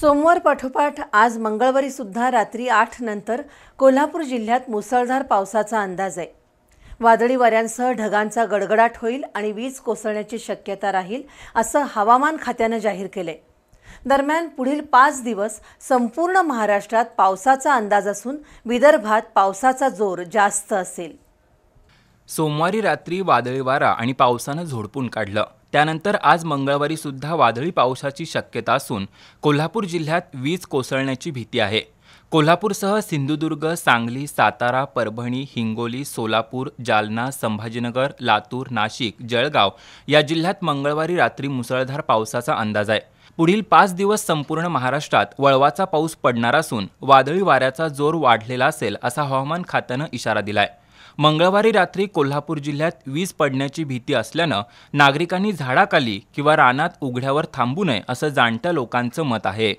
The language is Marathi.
सोमवार पाठोपाठ आज मंगळवारी सुद्धा रात्री आठ नंतर कोल्हापूर जिल्ह्यात मुसळधार पावसाचा अंदाज आहे वादळी वाऱ्यांसह ढगांचा गडगडाट होईल आणि वीज कोसळण्याची शक्यता राहील असं हवामान खात्यानं जाहीर केलंय दरम्यान पुढील पाच दिवस संपूर्ण महाराष्ट्रात पावसाचा अंदाज असून विदर्भात पावसाचा जोर जास्त असेल सोमवारी रात्री वादळी वारा आणि पावसानं झोडपून काढलं त्यानंतर आज मंगळवारी सुद्धा वादळी पावसाची शक्यता असून कोल्हापूर जिल्ह्यात वीज कोसळण्याची भीती आहे कोल्हापूरसह सिंधुदुर्ग सांगली सातारा परभणी हिंगोली सोलापूर जालना संभाजीनगर लातूर नाशिक जळगाव या जिल्ह्यात मंगळवारी रात्री मुसळधार पावसाचा अंदाज आहे पुढील पाच दिवस संपूर्ण महाराष्ट्रात वळवाचा पाऊस पडणार असून वादळी वाऱ्याचा जोर वाढलेला असेल असा हवामान खात्यानं इशारा दिलाय मंगळवारी रात्री कोल्हापूर जिल्ह्यात वीज पडण्याची भीती असल्यानं नागरिकांनी झाडाखाली किंवा रानात उघड्यावर थांबू नये असं जाणत्या लोकांचं मत आहे